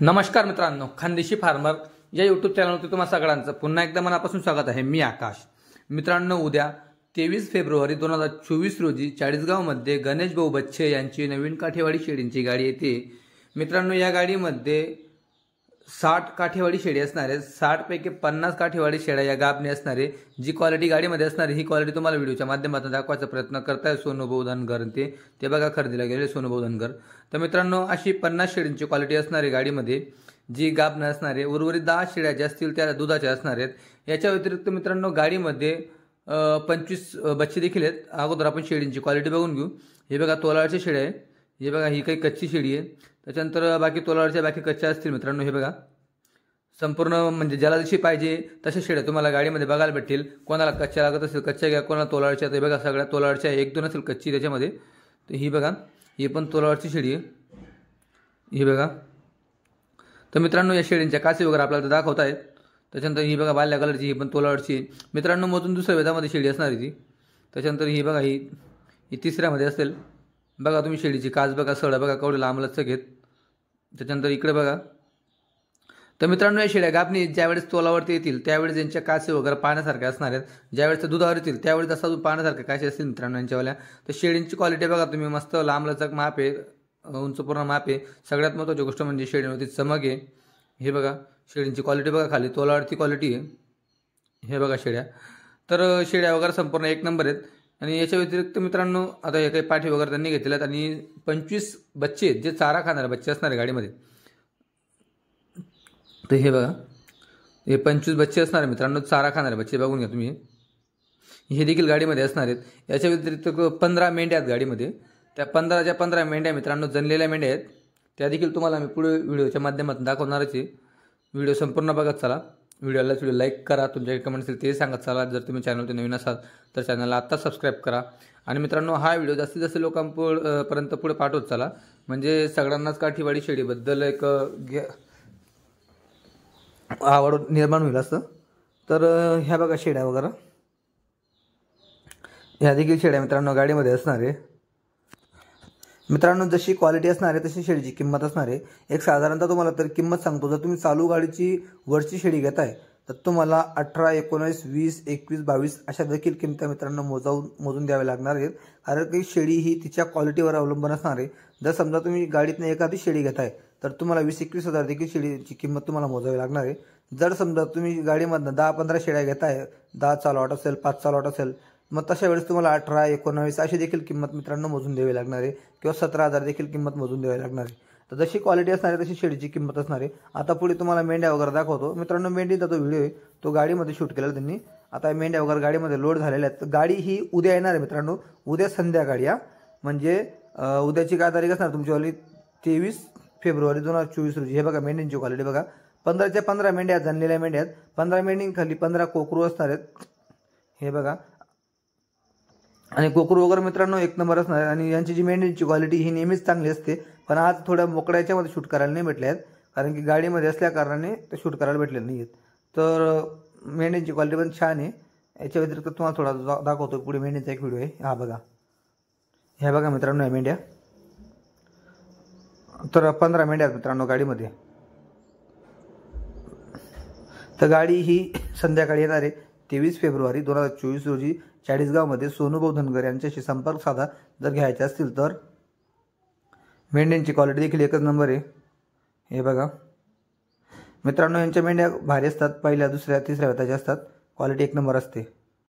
नमस्कार मित्रांनो खानदेशी फार्मर या यूट्यूब चॅनलवरती तुम्हाला सगळ्यांचं पुन्हा एकदा मनापासून स्वागत आहे मी आकाश मित्रांनो उद्या तेवीस फेब्रुवारी दोन हजार चोवीस रोजी चाळीसगावमध्ये गणेश भाऊ बच्छे यांची नवीन काठेवाडी शेडींची गाडी येते मित्रांनो या गाडीमध्ये साठ काठेवाडी शेडी असणार आहे साठपैकी पन्नास काठेवाडी शेड्या या गाबने असणारे जी क्वालिटी गाडीमध्ये असणारे ही क्वालिटी तुम्हाला व्हिडिओच्या माध्यमातून दाखवायचा प्रयत्न करताय सोनूभाऊ धनगर ते ते बघा खरेदीला गेले सोनूभाऊ तर मित्रांनो अशी पन्नास शेडींची क्वालिटी आहे गाडीमध्ये जी गाबने असणारे उर्वरित दहा शेड्या ज्या असतील त्या दुधाच्या असणार आहेत याच्या व्यतिरिक्त मित्रांनो गाडीमध्ये पंचवीस बच्चे देखील आहेत अगोदर आपण शेडींची क्वालिटी बघून घेऊ हे बघा तोलाळाची शेड आहे हे बघा ही काही कच्ची शेडी आहे त्याच्यानंतर बाकी तोलावरच्या बाकी कच्च्या असतील मित्रांनो हे बघा संपूर्ण म्हणजे ज्याला जशी पाहिजे तशा शेड्या तुम्हाला गाडीमध्ये बघायला भेटतील कोणाला कच्च्या लागत असेल कच्च्या घ्या कोणाला तोलावरच्या ते बघा सगळ्या तोलावरच्या एक दोन असेल कच्ची त्याच्यामध्ये तर ही बघा ही पण तोलावरची शेडी आहे ही बघा तर मित्रांनो या शेडींच्या काचे वगैरे आपल्याला दाखवत आहेत त्याच्यानंतर ही बघा बाल्या कलरची ही पण तोलावरची मित्रांनो मधून दुसऱ्या वेदामध्ये शेडी असणार ती त्याच्यानंतर ही बघा ही ही तिसऱ्यामध्ये असेल बघा तुम्ही शेडीची काच बघा सडा बघा कवडे लांबलाच घेत त्याच्यानंतर इकडे बघा तर मित्रांनो या शेळ्या गाभणी ज्यावेळेस तोलावरती येतील त्यावेळेस यांच्या कासे वगैरे पाण्यासारख्या असणार आहेत ज्यावेळेस त्या दुधावर येतील त्यावेळेस असा पाण्यासारख्ं कासे असतील मित्रांनो यांच्यावाल्या तर शेळींची क्वालिटी बघा तुम्ही मस्त लांबलचक लचक माप आहे उंच पूर्ण माप आहे सगळ्यात महत्वाची गोष्ट म्हणजे शेळींवरती चमक आहे हे बघा शेळींची क्वालिटी बघा खाली तोलावरती क्वालिटी आहे हे बघा शेळ्या तर शेळ्या वगैरे संपूर्ण एक नंबर आहेत आणि याच्या व्यतिरिक्त मित्रांनो आता हे काही पाठी वगैरे त्यांनी घेतलेत आणि पंचवीस बच्चे जे चारा खाणारे बच्चे असणारे गाडीमध्ये तर हे बघा हे पंचवीस बच्चे असणार मित्रांनो चारा खाणारे बच्चे बघून घ्या तुम्ही हे देखील गाडीमध्ये असणार आहेत याच्या व्यतिरिक्त पंधरा मेंढ्या आहेत गाडीमध्ये त्या ज्या पंधरा मेंढ्या मित्रांनो जणलेल्या मेंढ्या आहेत त्या देखील तुम्हाला मी पुढे व्हिडिओच्या माध्यमातून दाखवणारच आहे व्हिडिओ संपूर्ण बघत चला व्हिडिओला व्हिडिओ लाईक करा तुमच्या कमेंट्स ते सांगत चला जर तुम्ही चॅनलवरती नवीन असाल तर चॅनलला आत्ता सबस्क्राईब करा आणि मित्रांनो हा व्हिडिओ जास्तीत जास्त लोकांपर्यंत पुढे पाठवत चला म्हणजे सगळ्यांनाच काठीवाडी शेडीबद्दल एक आवड निर्माण होईल असं तर ह्या बघा शेड्या वगैरे ह्या देखील शेड्या मित्रांनो गाडीमध्ये असणार आहे मित्रांनो जशी क्वालिटी असणार आहे तशी शेडीची किंमत असणार आहे एक साधारणतः तुम्हाला तर किंमत सांगतो जर तुम्ही चालू गाडीची वरची शेडी घेताय तर तुम्हाला अठरा एकोणावीस वीस एकवीस बावीस अशा देखील किमत्या मित्रांनो मोजावून मोजून द्याव्या लागणार आहेत कारण की शेळी ही तिच्या क्वालिटीवर अवलंबून असणार आहे जर समजा तुम्ही गाडीतनं एखादी शेळी आहे तर तुम्हाला वीस एकवीस हजार देखील शेडीची किंमत तुम्हाला मोजावी लागणार आहे जर समजा तुम्ही गाडीमधनं दहा पंधरा शेळ्या घेताय दहा चालॉट असेल पाच चालॉट असेल मग तशा वेळेस तुम्हाला अठरा एकोणावीस अशी देखील किंमत मित्रांनो मोजून द्यावी लागणार आहे किंवा सतरा हजार देखील किंमत मोजून द्यावी लागणार आहे तर जशी क्वालिटी असणार आहे तशी शेडीची किंमत असणार आहे आता पुढे तुम्हाला मेंढ्या वगैरे दाखवतो मित्रांनो मेंढीचा जो व्हिडिओ आहे तो गाडीमध्ये शूट केला त्यांनी आता मेंढ्या वगैरे गाडीमध्ये लोड झालेल्या आहेत तर गाडी ही उद्या येणार आहे मित्रांनो उद्या संध्याकाळी या म्हणजे उद्याची काय तारीख असणार तुमच्यावाली तेवीस फेब्रुवारी दोन हजार चोवीस रोजी हे बघा मेंढ्यांची क्वालिटी बघा पंधराच्या पंधरा मेंढ्या जाणलेल्या मेंढ्या आहेत पंधरा खाली पंधरा कोकरू असणार आहेत हे बघा आणि कोकरू वगैरे मित्रांनो एक नंबर असणार आणि यांची जी मेंढीची क्वालिटी ही नेहमीच चांगली असते पण आज थोड्या मोकळ्या शूट करायला नाही भेटल्या आहेत कारण की गाडीमध्ये असल्या कारणाने ते शूट करायला भेटले नाही आहेत तर मेंढ्यांची क्वालिटी पण छान आहे याच्या व्यतिरिक्त तुम्हाला थोडा दाखवतो पुढे मेंढ्यांचा एक व्हिडिओ आहे हा बघा ह्या बघा मित्रांनो या मेंढ्या तर पंधरा मेंढ्या आहेत मित्रांनो गाडीमध्ये तर गाडी ही संध्याकाळी येणार आहे तेवीस फेब्रुवारी दोन हजार चोवीस रोजी चाळीसगावमध्ये सोनुभाऊ धनगर यांच्याशी संपर्क साधा जर घ्यायचे असतील तर मेंढ्यांची क्वालिटी देखील एकच नंबर आहे हे बघा मित्रांनो यांच्या मेंढ्या भारी असतात पहिल्या दुसऱ्या तिसऱ्या व्यताच्या असतात क्वालिटी एक नंबर असते